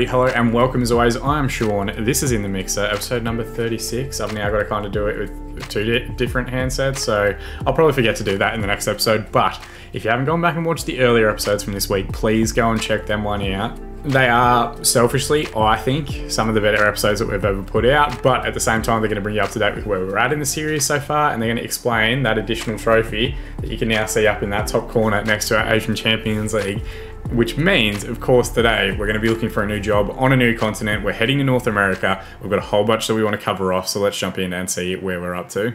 everybody. Hello and welcome as always. I am Sean. This is In The Mixer, episode number 36. I've now got to kind of do it with two di different handsets, so I'll probably forget to do that in the next episode. But if you haven't gone back and watched the earlier episodes from this week, please go and check them one out. They are selfishly, I think, some of the better episodes that we've ever put out, but at the same time, they're going to bring you up to date with where we're at in the series so far, and they're going to explain that additional trophy that you can now see up in that top corner next to our Asian Champions League which means, of course, today we're going to be looking for a new job on a new continent. We're heading to North America. We've got a whole bunch that we want to cover off, so let's jump in and see where we're up to.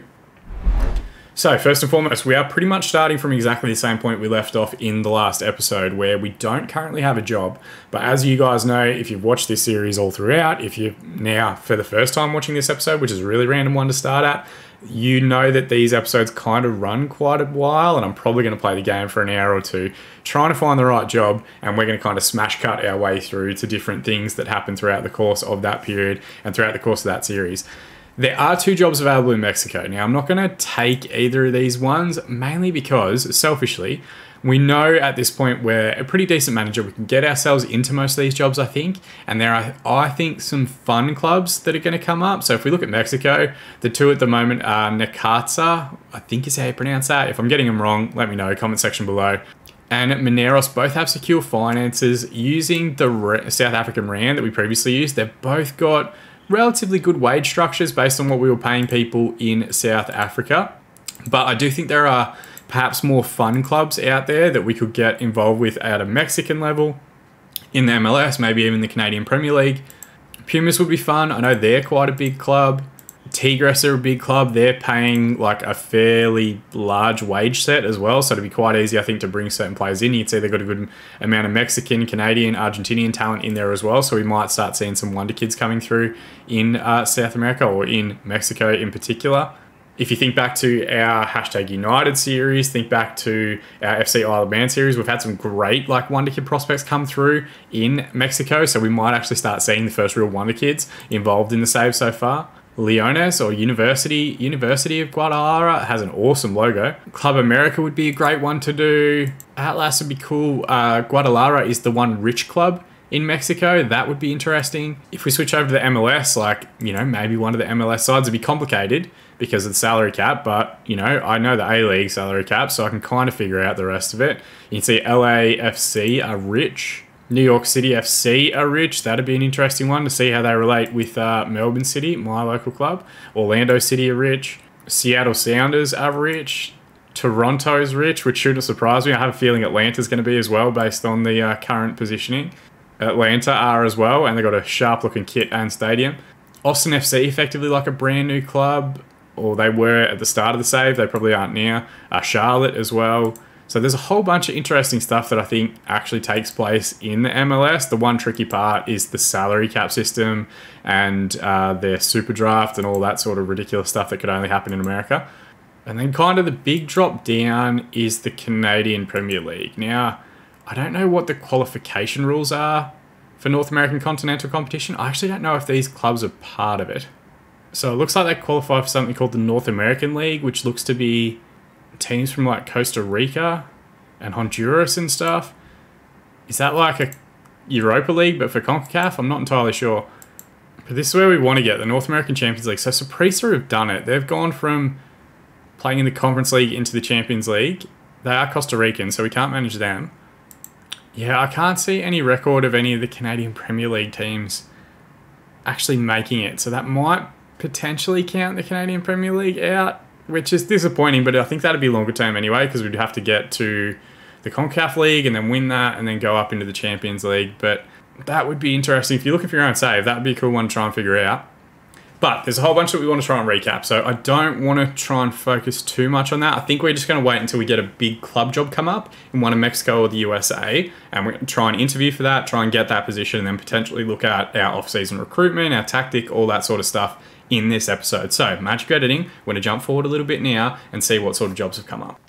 So, first and foremost, we are pretty much starting from exactly the same point we left off in the last episode, where we don't currently have a job. But as you guys know, if you've watched this series all throughout, if you're now for the first time watching this episode, which is a really random one to start at, you know that these episodes kind of run quite a while, and I'm probably going to play the game for an hour or two, trying to find the right job, and we're going to kind of smash cut our way through to different things that happen throughout the course of that period and throughout the course of that series. There are two jobs available in Mexico. Now, I'm not going to take either of these ones, mainly because, selfishly, we know at this point we're a pretty decent manager. We can get ourselves into most of these jobs, I think. And there are, I think, some fun clubs that are going to come up. So if we look at Mexico, the two at the moment are Necaxa, I think is how you pronounce that. If I'm getting them wrong, let me know, comment section below. And Mineros both have secure finances using the South African Rand that we previously used. They've both got relatively good wage structures based on what we were paying people in South Africa. But I do think there are perhaps more fun clubs out there that we could get involved with at a Mexican level, in the MLS, maybe even the Canadian Premier League. Pumas would be fun. I know they're quite a big club. Tigres are a big club. They're paying like a fairly large wage set as well. So it'd be quite easy, I think, to bring certain players in. You'd see they've got a good amount of Mexican, Canadian, Argentinian talent in there as well. So we might start seeing some wonder kids coming through in uh, South America or in Mexico in particular. If you think back to our hashtag United series, think back to our FC Isle of Man series, we've had some great like Wonder Kid prospects come through in Mexico. So we might actually start seeing the first real Wonder Kids involved in the save so far. Leones or University University of Guadalajara has an awesome logo. Club America would be a great one to do. Atlas would be cool. Uh, Guadalajara is the one rich club in Mexico. That would be interesting. If we switch over to the MLS, like you know, maybe one of the MLS sides would be complicated because of the salary cap. But you know, I know the A League salary cap, so I can kind of figure out the rest of it. You can see LAFC are rich. New York City FC are rich. That'd be an interesting one to see how they relate with uh, Melbourne City, my local club. Orlando City are rich. Seattle Sounders are rich. Toronto's rich, which shouldn't surprise me. I have a feeling Atlanta's going to be as well, based on the uh, current positioning. Atlanta are as well, and they've got a sharp looking kit and stadium. Austin FC, effectively like a brand new club, or they were at the start of the save, they probably aren't now. Uh, Charlotte as well. So there's a whole bunch of interesting stuff that I think actually takes place in the MLS. The one tricky part is the salary cap system and uh, their super draft and all that sort of ridiculous stuff that could only happen in America. And then kind of the big drop down is the Canadian Premier League. Now, I don't know what the qualification rules are for North American continental competition. I actually don't know if these clubs are part of it. So it looks like they qualify for something called the North American League, which looks to be teams from like Costa Rica and Honduras and stuff. Is that like a Europa League but for CONCACAF? I'm not entirely sure. But this is where we want to get the North American Champions League. So Saprissa have done it. They've gone from playing in the Conference League into the Champions League. They are Costa Rican, so we can't manage them. Yeah, I can't see any record of any of the Canadian Premier League teams actually making it. So that might potentially count the Canadian Premier League out which is disappointing. But I think that'd be longer term anyway, because we'd have to get to the Concacaf League and then win that, and then go up into the Champions League. But that would be interesting if you're looking for your own save. That would be a cool one to try and figure out. But there's a whole bunch that we want to try and recap, so I don't want to try and focus too much on that. I think we're just going to wait until we get a big club job come up in one of Mexico or the USA, and we're going to try and interview for that, try and get that position, and then potentially look at our off-season recruitment, our tactic, all that sort of stuff in this episode. So magic editing, we're gonna jump forward a little bit now and see what sort of jobs have come up.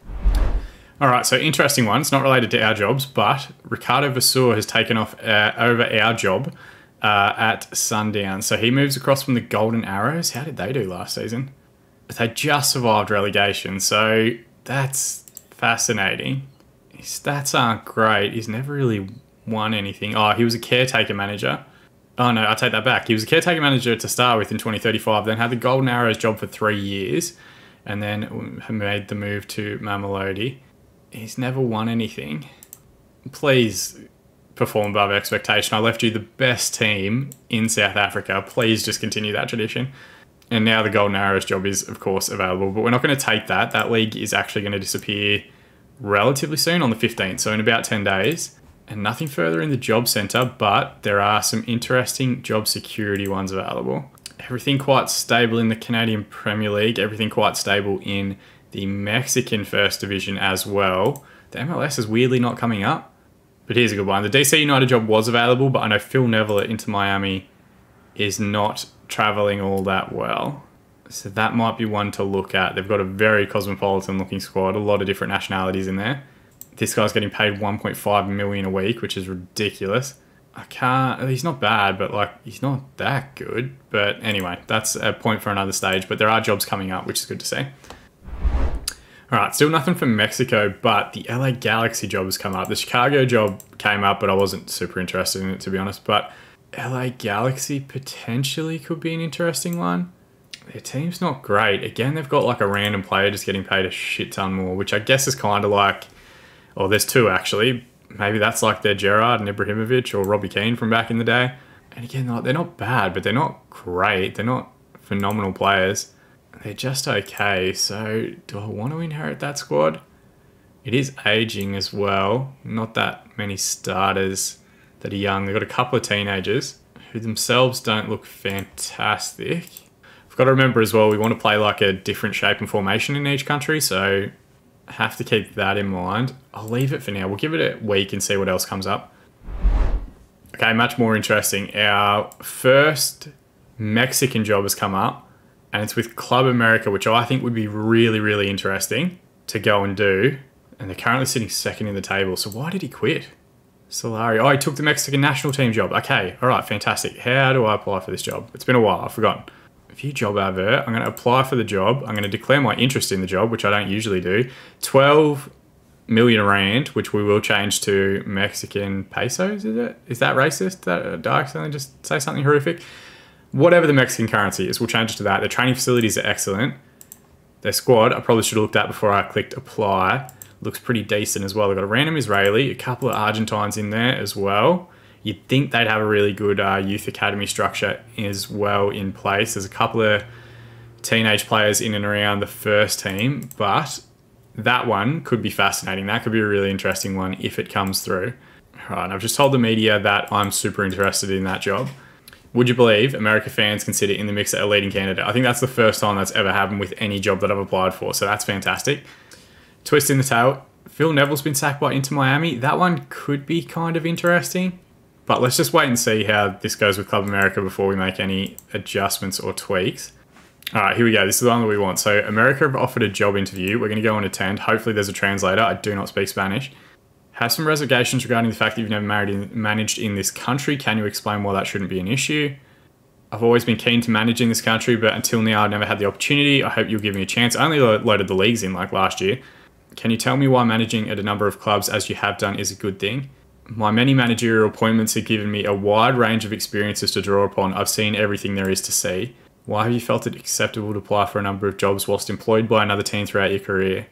All right, so interesting one. It's not related to our jobs, but Ricardo Vasour has taken off uh, over our job uh, at Sundown. So he moves across from the Golden Arrows. How did they do last season? They just survived relegation, so that's fascinating. His stats aren't great. He's never really won anything. Oh, he was a caretaker manager. Oh no, I take that back. He was a caretaker manager to start with in 2035, then had the Golden Arrows job for three years, and then made the move to Mamelodi. He's never won anything. Please perform above expectation. I left you the best team in South Africa. Please just continue that tradition. And now the Golden Arrows job is, of course, available, but we're not going to take that. That league is actually going to disappear relatively soon on the 15th, so in about 10 days and nothing further in the job center, but there are some interesting job security ones available. Everything quite stable in the Canadian Premier League, everything quite stable in the Mexican First Division as well. The MLS is weirdly not coming up, but here's a good one. The DC United job was available, but I know Phil Neville at Miami is not traveling all that well. So that might be one to look at. They've got a very cosmopolitan looking squad, a lot of different nationalities in there. This guy's getting paid 1.5 million a week, which is ridiculous. I can't. He's not bad, but like he's not that good. But anyway, that's a point for another stage. But there are jobs coming up, which is good to see. All right, still nothing from Mexico, but the LA Galaxy job has come up. The Chicago job came up, but I wasn't super interested in it to be honest. But LA Galaxy potentially could be an interesting one. Their team's not great. Again, they've got like a random player just getting paid a shit ton more, which I guess is kind of like or there's two actually. Maybe that's like their Gerard and Ibrahimovic or Robbie Keane from back in the day. And again, like, they're not bad, but they're not great. They're not phenomenal players. They're just okay. So do I want to inherit that squad? It is aging as well. Not that many starters that are young. They've got a couple of teenagers who themselves don't look fantastic. I've got to remember as well, we want to play like a different shape and formation in each country. So have to keep that in mind. I'll leave it for now. We'll give it a week and see what else comes up. Okay, much more interesting. Our first Mexican job has come up, and it's with Club America, which I think would be really, really interesting to go and do. And they're currently sitting second in the table. So why did he quit? Solari. Oh, he took the Mexican national team job. Okay, all right, fantastic. How do I apply for this job? It's been a while. I've forgotten. Few job advert. I'm going to apply for the job. I'm going to declare my interest in the job, which I don't usually do. 12 million rand, which we will change to Mexican pesos. Is it? Is that racist? That, uh, did I accidentally just say something horrific? Whatever the Mexican currency is, we'll change it to that. The training facilities are excellent. Their squad, I probably should have looked at before I clicked apply. Looks pretty decent as well. They've got a random Israeli, a couple of Argentines in there as well. You'd think they'd have a really good uh, youth academy structure as well in place. There's a couple of teenage players in and around the first team, but that one could be fascinating. That could be a really interesting one if it comes through. All right, I've just told the media that I'm super interested in that job. Would you believe America fans consider In the Mixer a leading candidate? I think that's the first time that's ever happened with any job that I've applied for, so that's fantastic. Twist in the tail, Phil Neville's been sacked by Inter Miami. That one could be kind of interesting. But let's just wait and see how this goes with Club America before we make any adjustments or tweaks. All right, here we go. This is the one that we want. So America have offered a job interview. We're going to go and attend. Hopefully there's a translator. I do not speak Spanish. Have some reservations regarding the fact that you've never married in, managed in this country. Can you explain why that shouldn't be an issue? I've always been keen to manage in this country, but until now I've never had the opportunity. I hope you'll give me a chance. I only lo loaded the leagues in like last year. Can you tell me why managing at a number of clubs as you have done is a good thing? my many managerial appointments have given me a wide range of experiences to draw upon. I've seen everything there is to see. Why have you felt it acceptable to apply for a number of jobs whilst employed by another team throughout your career?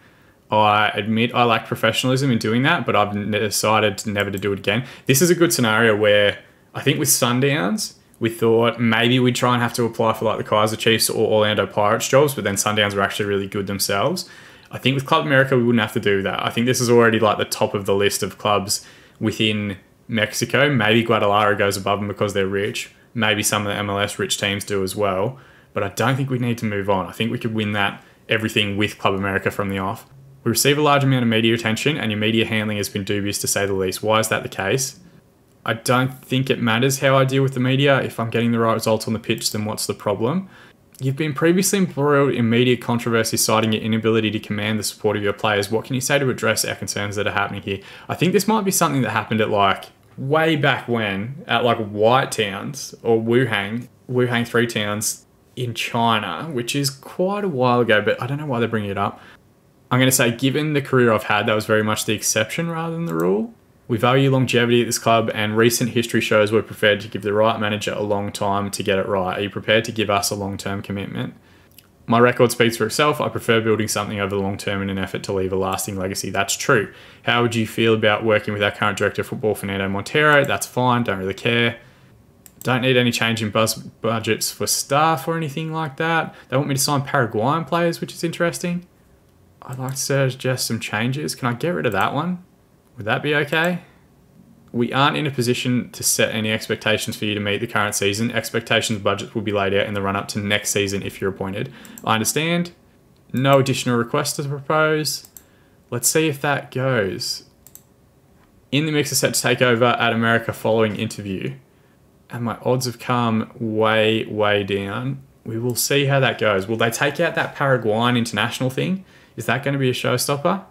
I admit I lacked professionalism in doing that, but I've decided never to do it again. This is a good scenario where I think with Sundowns, we thought maybe we'd try and have to apply for like the Kaiser Chiefs or Orlando Pirates jobs, but then Sundowns were actually really good themselves. I think with Club America, we wouldn't have to do that. I think this is already like the top of the list of clubs within Mexico. Maybe Guadalajara goes above them because they're rich. Maybe some of the MLS rich teams do as well. But I don't think we need to move on. I think we could win that everything with Club America from the off. We receive a large amount of media attention, and your media handling has been dubious to say the least. Why is that the case? I don't think it matters how I deal with the media. If I'm getting the right results on the pitch, then what's the problem? You've been previously embroiled in media controversy citing your inability to command the support of your players. What can you say to address our concerns that are happening here? I think this might be something that happened at like way back when at like White Towns or Wuhan, Wuhan Three Towns in China, which is quite a while ago, but I don't know why they're bringing it up. I'm going to say, given the career I've had, that was very much the exception rather than the rule. We value longevity at this club, and recent history shows we're prepared to give the right manager a long time to get it right. Are you prepared to give us a long term commitment? My record speaks for itself. I prefer building something over the long term in an effort to leave a lasting legacy. That's true. How would you feel about working with our current director of football, Fernando Montero? That's fine. Don't really care. Don't need any change in bus budgets for staff or anything like that. They want me to sign Paraguayan players, which is interesting. I'd like to suggest some changes. Can I get rid of that one? Would that be okay? We aren't in a position to set any expectations for you to meet the current season. Expectations budgets will be laid out in the run up to next season if you're appointed. I understand. No additional requests to propose. Let's see if that goes. In the mix is set to take over at America following interview. And my odds have come way, way down. We will see how that goes. Will they take out that Paraguayan international thing? Is that going to be a showstopper?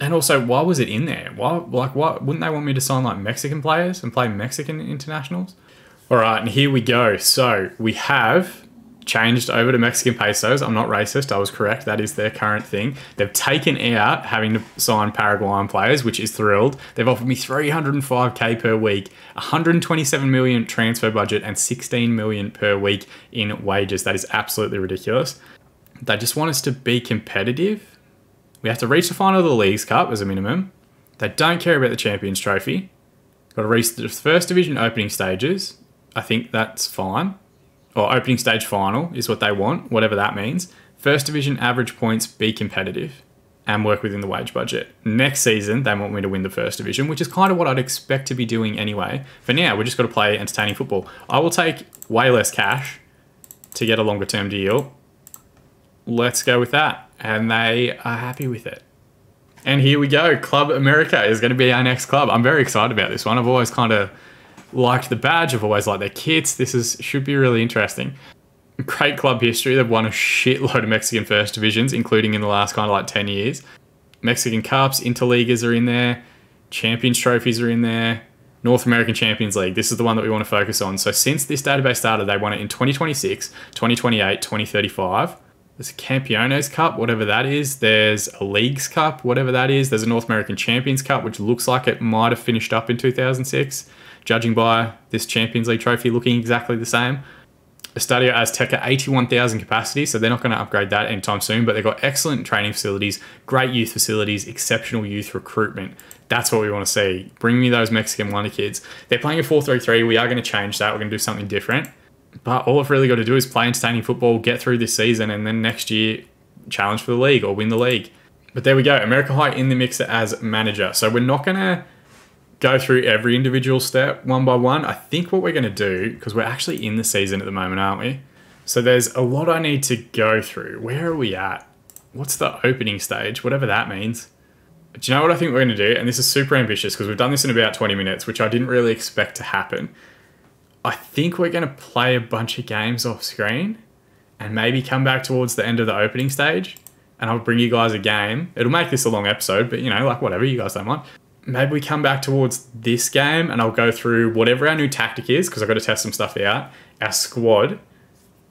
and also, why was it in there? Why, like, why wouldn't they want me to sign like Mexican players and play Mexican internationals? All right, and here we go. So we have changed over to Mexican pesos. I'm not racist. I was correct. That is their current thing. They've taken out having to sign Paraguayan players, which is thrilled. They've offered me 305k per week, 127 million transfer budget, and 16 million per week in wages. That is absolutely ridiculous. They just want us to be competitive we have to reach the final of the League's Cup as a minimum. They don't care about the Champions Trophy. Got to reach the first division opening stages. I think that's fine. Or opening stage final is what they want, whatever that means. First division average points, be competitive and work within the wage budget. Next season, they want me to win the first division, which is kind of what I'd expect to be doing anyway. For now, we're just got to play entertaining football. I will take way less cash to get a longer term deal let's go with that. And they are happy with it. And here we go. Club America is going to be our next club. I'm very excited about this one. I've always kind of liked the badge. I've always liked their kits. This is should be really interesting. Great club history. They've won a shitload of Mexican first divisions, including in the last kind of like 10 years. Mexican Cups, Interleaguers are in there. Champions Trophies are in there. North American Champions League. This is the one that we want to focus on. So since this database started, they won it in 2026, 2028, 2035. There's a Campione's Cup, whatever that is. There's a Leagues Cup, whatever that is. There's a North American Champions Cup, which looks like it might have finished up in 2006, judging by this Champions League trophy looking exactly the same. Estadio Azteca, 81,000 capacity, so they're not going to upgrade that anytime soon, but they've got excellent training facilities, great youth facilities, exceptional youth recruitment. That's what we want to see. Bring me those Mexican wonder kids. They're playing a 4 3 3. We are going to change that. We're going to do something different. But all I've really got to do is play entertaining football, get through this season, and then next year challenge for the league or win the league. But there we go, America High in the mixer as manager. So we're not going to go through every individual step one by one. I think what we're going to do, because we're actually in the season at the moment, aren't we? So there's a lot I need to go through. Where are we at? What's the opening stage? Whatever that means. Do you know what I think we're going to do? And this is super ambitious because we've done this in about 20 minutes, which I didn't really expect to happen. I think we're going to play a bunch of games off screen and maybe come back towards the end of the opening stage and I'll bring you guys a game. It'll make this a long episode, but you know, like whatever, you guys don't mind. Maybe we come back towards this game and I'll go through whatever our new tactic is because I've got to test some stuff out, our squad,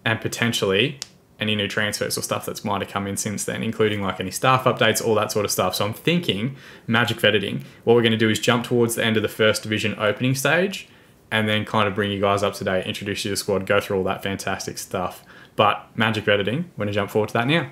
and potentially any new transfers or stuff that's might have come in since then, including like any staff updates, all that sort of stuff. So I'm thinking magic editing. What we're going to do is jump towards the end of the first division opening stage and then kind of bring you guys up to date, introduce you to the squad, go through all that fantastic stuff. But magic editing, we're going to jump forward to that now.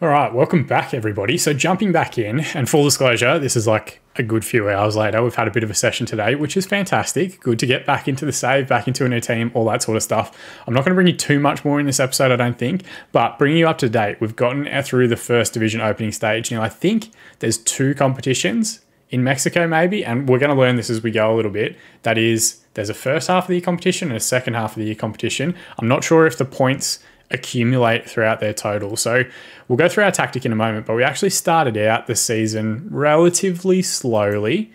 All right, welcome back, everybody. So, jumping back in, and full disclosure, this is like a good few hours later. We've had a bit of a session today, which is fantastic. Good to get back into the save, back into a new team, all that sort of stuff. I'm not going to bring you too much more in this episode, I don't think, but bringing you up to date, we've gotten through the first division opening stage. Now, I think there's two competitions in Mexico, maybe, and we're going to learn this as we go a little bit. That is, there's a first half of the year competition and a second half of the year competition. I'm not sure if the points accumulate throughout their total. So we'll go through our tactic in a moment, but we actually started out the season relatively slowly.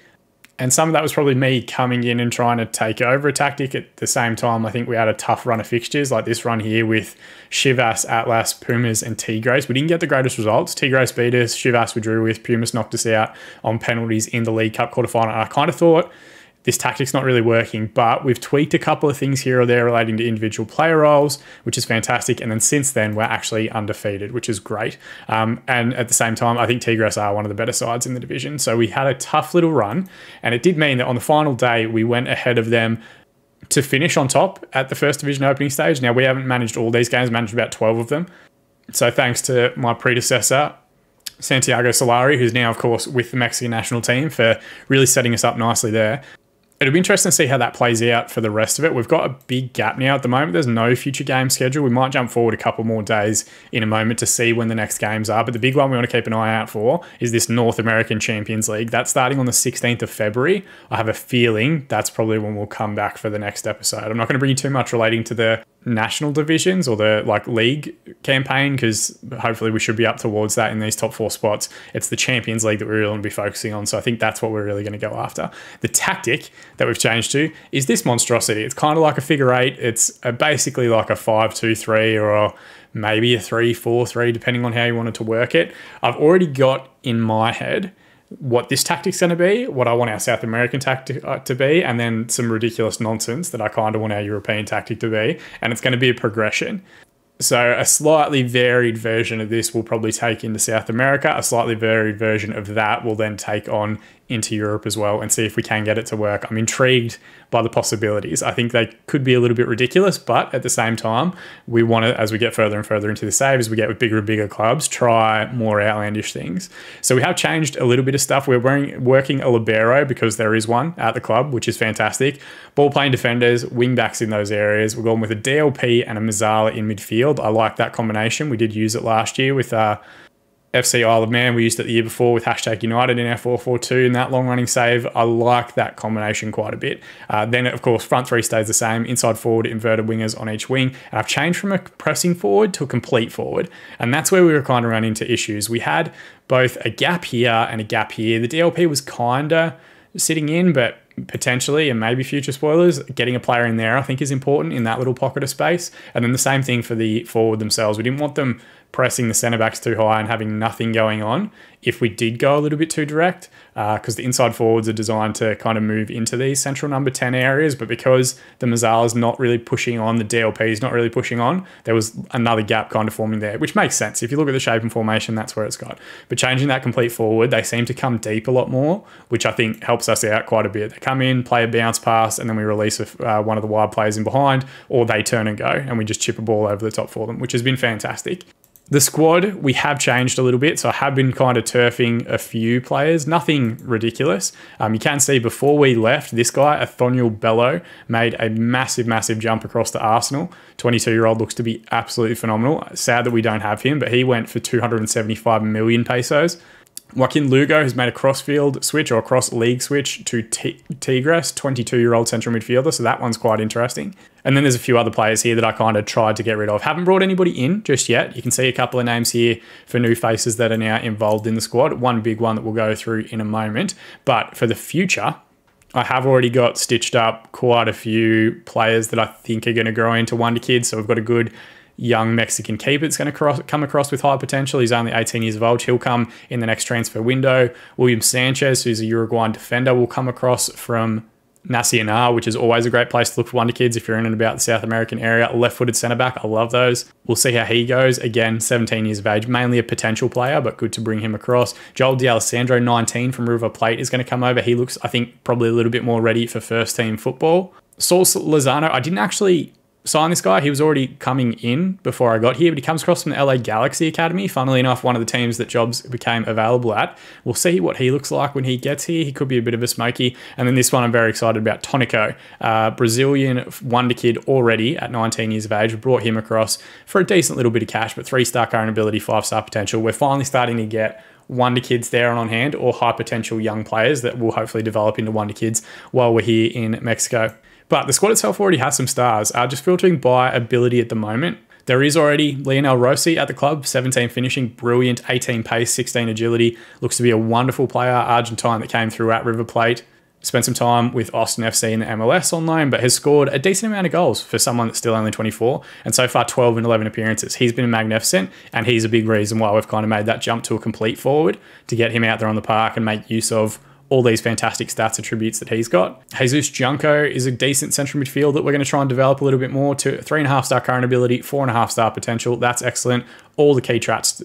And some of that was probably me coming in and trying to take over a tactic. At the same time, I think we had a tough run of fixtures like this run here with Shivas, Atlas, Pumas, and Tigres. We didn't get the greatest results. Tigres beat us, Shivas we drew with, Pumas knocked us out on penalties in the League Cup quarterfinal. And I kind of thought this tactic's not really working, but we've tweaked a couple of things here or there relating to individual player roles, which is fantastic. And then since then, we're actually undefeated, which is great. Um, and at the same time, I think Tigres are one of the better sides in the division. So we had a tough little run, and it did mean that on the final day, we went ahead of them to finish on top at the first division opening stage. Now, we haven't managed all these games, managed about 12 of them. So thanks to my predecessor, Santiago Solari, who's now, of course, with the Mexican national team for really setting us up nicely there it'll be interesting to see how that plays out for the rest of it. We've got a big gap now at the moment. There's no future game schedule. We might jump forward a couple more days in a moment to see when the next games are. But the big one we want to keep an eye out for is this North American Champions League. That's starting on the 16th of February. I have a feeling that's probably when we'll come back for the next episode. I'm not going to bring you too much relating to the national divisions or the like league campaign because hopefully we should be up towards that in these top four spots. It's the Champions League that we're really going to be focusing on. So I think that's what we're really going to go after. The tactic that we've changed to is this monstrosity. It's kind of like a figure eight. It's a, basically like a five, two, three, or a, maybe a three, four, three, depending on how you wanted to work it. I've already got in my head what this tactic's going to be, what I want our South American tactic uh, to be, and then some ridiculous nonsense that I kind of want our European tactic to be. And it's going to be a progression. So a slightly varied version of this will probably take into South America. A slightly varied version of that will then take on into Europe as well and see if we can get it to work. I'm intrigued by the possibilities. I think they could be a little bit ridiculous, but at the same time, we want to, as we get further and further into the save, as we get with bigger and bigger clubs, try more outlandish things. So we have changed a little bit of stuff. We're wearing, working a libero because there is one at the club, which is fantastic. Ball playing defenders, wing backs in those areas. We're going with a DLP and a Mazzala in midfield. I like that combination. We did use it last year with uh, FC Isle of Man we used it the year before with hashtag United in our 442 and that long running save. I like that combination quite a bit. Uh, then, of course, front three stays the same inside forward, inverted wingers on each wing. And I've changed from a pressing forward to a complete forward. And that's where we were kind of running into issues. We had both a gap here and a gap here. The DLP was kind of sitting in, but potentially and maybe future spoilers getting a player in there i think is important in that little pocket of space and then the same thing for the forward themselves we didn't want them pressing the centre backs too high and having nothing going on if we did go a little bit too direct, because uh, the inside forwards are designed to kind of move into these central number 10 areas. But because the is not really pushing on, the DLP is not really pushing on, there was another gap kind of forming there, which makes sense. If you look at the shape and formation, that's where it's got. But changing that complete forward, they seem to come deep a lot more, which I think helps us out quite a bit. They come in, play a bounce pass, and then we release a, uh, one of the wide players in behind, or they turn and go, and we just chip a ball over the top for them, which has been fantastic. The squad, we have changed a little bit. So I have been kind of turfing a few players, nothing ridiculous. Um, you can see before we left, this guy, Athoniel Bello, made a massive, massive jump across to Arsenal. 22 year old looks to be absolutely phenomenal. Sad that we don't have him, but he went for 275 million pesos. Joaquin Lugo has made a crossfield switch or cross league switch to T- Tigres, 22 year old central midfielder. So that one's quite interesting. And then there's a few other players here that I kind of tried to get rid of. Haven't brought anybody in just yet. You can see a couple of names here for new faces that are now involved in the squad. One big one that we'll go through in a moment. But for the future, I have already got stitched up quite a few players that I think are going to grow into Wonder Kids. So we've got a good young Mexican keeper that's going to cross, come across with high potential. He's only 18 years of age. He'll come in the next transfer window. William Sanchez, who's a Uruguayan defender, will come across from R, which is always a great place to look for wonder kids if you're in and about the South American area. Left footed centre back, I love those. We'll see how he goes. Again, 17 years of age, mainly a potential player, but good to bring him across. Joel D'Alessandro, 19 from River Plate, is going to come over. He looks, I think, probably a little bit more ready for first team football. Saul Lozano, I didn't actually sign this guy. He was already coming in before I got here, but he comes across from the LA Galaxy Academy. Funnily enough, one of the teams that Jobs became available at. We'll see what he looks like when he gets here. He could be a bit of a smoky. And then this one I'm very excited about, Tonico, uh, Brazilian wonder kid already at 19 years of age. We brought him across for a decent little bit of cash, but three-star current ability, five-star potential. We're finally starting to get wonder kids there and on hand or high potential young players that will hopefully develop into wonder kids while we're here in Mexico. But the squad itself already has some stars. Uh, just filtering by ability at the moment. There is already Lionel Rossi at the club, 17 finishing, brilliant, 18 pace, 16 agility. Looks to be a wonderful player, Argentine that came through at River Plate. Spent some time with Austin FC in the MLS online, but has scored a decent amount of goals for someone that's still only 24. And so far, 12 and 11 appearances. He's been magnificent, and he's a big reason why we've kind of made that jump to a complete forward to get him out there on the park and make use of all these fantastic stats attributes that he's got. Jesus Junko is a decent central midfield that we're going to try and develop a little bit more to three and a half star current ability, four and a half star potential. That's excellent all the key traits,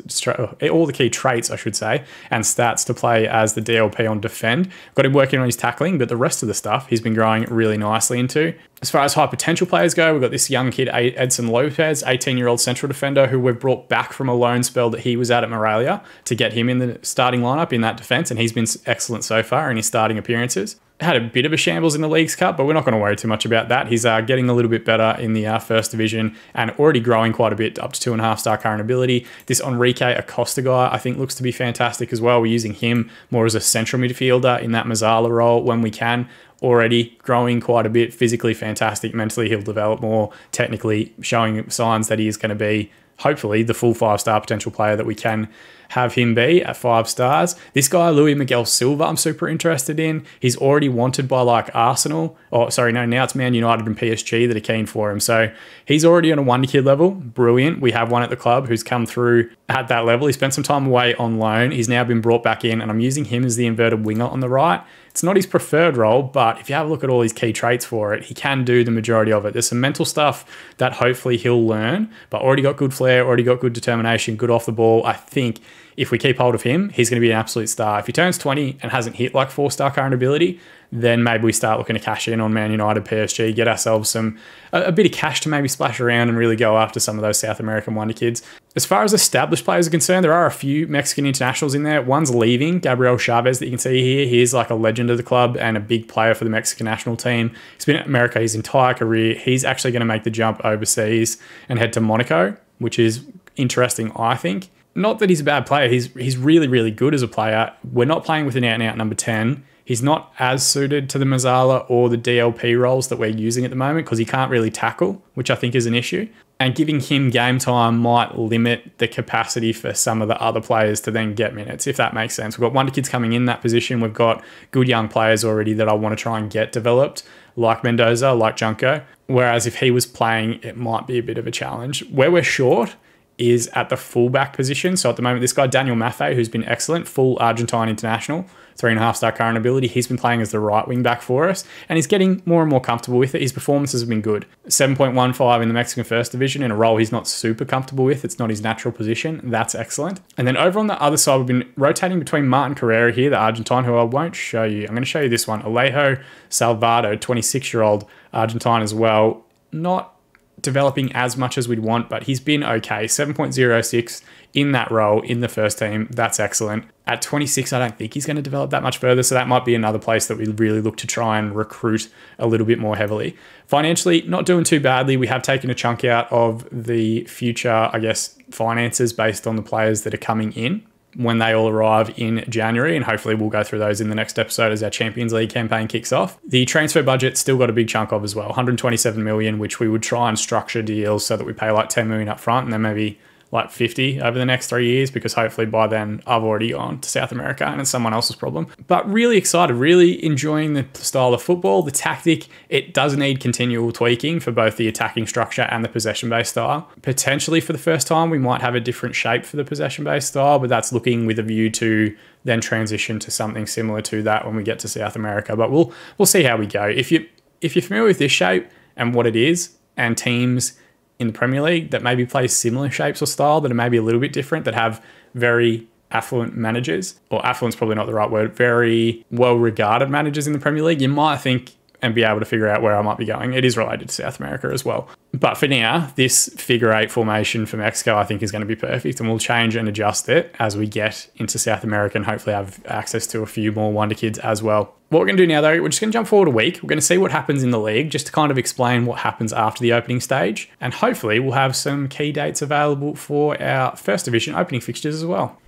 all the key traits, I should say, and stats to play as the DLP on defend. Got him working on his tackling, but the rest of the stuff he's been growing really nicely into. As far as high potential players go, we've got this young kid, Edson Lopez, 18 year old central defender, who we've brought back from a loan spell that he was at at Morelia to get him in the starting lineup in that defense. And he's been excellent so far in his starting appearances had a bit of a shambles in the League's Cup, but we're not going to worry too much about that. He's uh, getting a little bit better in the uh, first division and already growing quite a bit up to two and a half star current ability. This Enrique Acosta guy, I think, looks to be fantastic as well. We're using him more as a central midfielder in that Mazzala role when we can. Already growing quite a bit, physically fantastic. Mentally, he'll develop more, technically, showing signs that he is going to be, hopefully, the full five star potential player that we can have him be at five stars. This guy, Louis Miguel Silva, I'm super interested in. He's already wanted by like Arsenal. Oh, sorry, no, now it's Man United and PSG that are keen for him. So he's already on a one kid level. Brilliant. We have one at the club who's come through at that level. He spent some time away on loan. He's now been brought back in, and I'm using him as the inverted winger on the right. It's not his preferred role, but if you have a look at all his key traits for it, he can do the majority of it. There's some mental stuff that hopefully he'll learn, but already got good flair, already got good determination, good off the ball. I think if we keep hold of him, he's going to be an absolute star. If he turns 20 and hasn't hit like four star current ability, then maybe we start looking to cash in on Man United, PSG, get ourselves some a, a, bit of cash to maybe splash around and really go after some of those South American wonder kids. As far as established players are concerned, there are a few Mexican internationals in there. One's leaving, Gabriel Chavez, that you can see here. He is like a legend of the club and a big player for the Mexican national team. He's been at America his entire career. He's actually going to make the jump overseas and head to Monaco, which is interesting, I think not that he's a bad player. He's he's really really good as a player. We're not playing with an out and out number ten. He's not as suited to the Mazzala or the DLP roles that we're using at the moment because he can't really tackle, which I think is an issue. And giving him game time might limit the capacity for some of the other players to then get minutes, if that makes sense. We've got wonder kids coming in that position. We've got good young players already that I want to try and get developed, like Mendoza, like Junko. Whereas if he was playing, it might be a bit of a challenge. Where we're short is at the fullback position. So at the moment, this guy, Daniel Maffei, who's been excellent, full Argentine international, three and a half star current ability, he's been playing as the right wing back for us and he's getting more and more comfortable with it. His performances have been good. 7.15 in the Mexican First Division in a role he's not super comfortable with. It's not his natural position. That's excellent. And then over on the other side, we've been rotating between Martin Carrera here, the Argentine, who I won't show you. I'm going to show you this one. Alejo Salvado, 26 year old Argentine as well. Not developing as much as we'd want, but he's been okay. 7.06 in that role in the first team. That's excellent. At 26, I don't think he's going to develop that much further. So that might be another place that we really look to try and recruit a little bit more heavily. Financially, not doing too badly. We have taken a chunk out of the future, I guess, finances based on the players that are coming in when they all arrive in January, and hopefully we'll go through those in the next episode as our Champions League campaign kicks off. The transfer budget still got a big chunk of as well, 127 million, which we would try and structure deals so that we pay like 10 million up front and then maybe like 50 over the next three years because hopefully by then I've already gone to South America and it's someone else's problem. But really excited, really enjoying the style of football, the tactic. It does need continual tweaking for both the attacking structure and the possession based style. Potentially for the first time, we might have a different shape for the possession based style, but that's looking with a view to then transition to something similar to that when we get to South America. But we'll we'll see how we go. If you if you're familiar with this shape and what it is and teams in the Premier League that maybe play similar shapes or style that are maybe a little bit different that have very affluent managers or affluent's probably not the right word very well regarded managers in the Premier League you might think and be able to figure out where I might be going. It is related to South America as well. But for now, this figure eight formation for Mexico, I think, is going to be perfect, and we'll change and adjust it as we get into South America and hopefully have access to a few more Wonder Kids as well. What we're going to do now, though, we're just going to jump forward a week. We're going to see what happens in the league, just to kind of explain what happens after the opening stage, and hopefully we'll have some key dates available for our first division opening fixtures as well.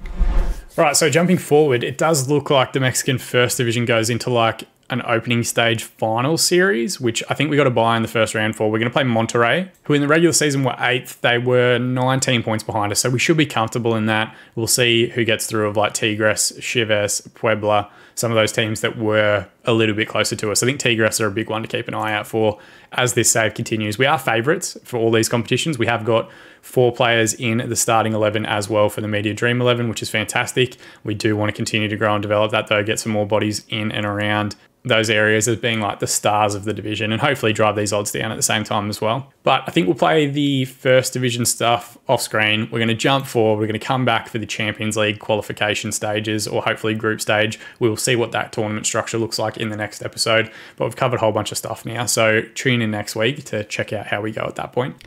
All right, so jumping forward, it does look like the Mexican first division goes into like an opening stage final series, which I think we got to buy in the first round for. We're going to play Monterey, who in the regular season were eighth. They were 19 points behind us, so we should be comfortable in that. We'll see who gets through of like Tigres, Chivas, Puebla, some of those teams that were a little bit closer to us. I think Tigres are a big one to keep an eye out for as this save continues. We are favourites for all these competitions. We have got four players in the starting 11 as well for the Media Dream 11, which is fantastic. We do want to continue to grow and develop that, though, get some more bodies in and around those areas as being like the stars of the division and hopefully drive these odds down at the same time as well. But I think we'll play the first division stuff off screen. We're going to jump forward. We're going to come back for the Champions League qualification stages or hopefully group stage. We'll see what that tournament structure looks like in the next episode. But we've covered a whole bunch of stuff now. So tune in next week to check out how we go at that point.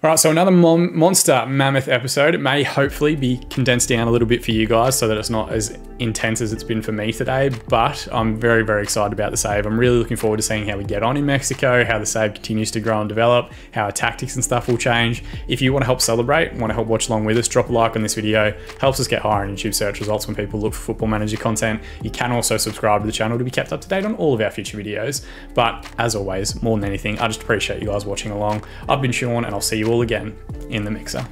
All right, so another mon monster mammoth episode. It may hopefully be condensed down a little bit for you guys so that it's not as intense as it's been for me today, but I'm very, very excited about the save. I'm really looking forward to seeing how we get on in Mexico, how the save continues to grow and develop, how our tactics and stuff will change. If you want to help celebrate, want to help watch along with us, drop a like on this video. Helps us get higher in YouTube search results when people look for football manager content. You can also subscribe to the channel to be kept up to date on all of our future videos. But as always, more than anything, I just appreciate you guys watching along. I've been Sean and I'll see you all again in the mixer.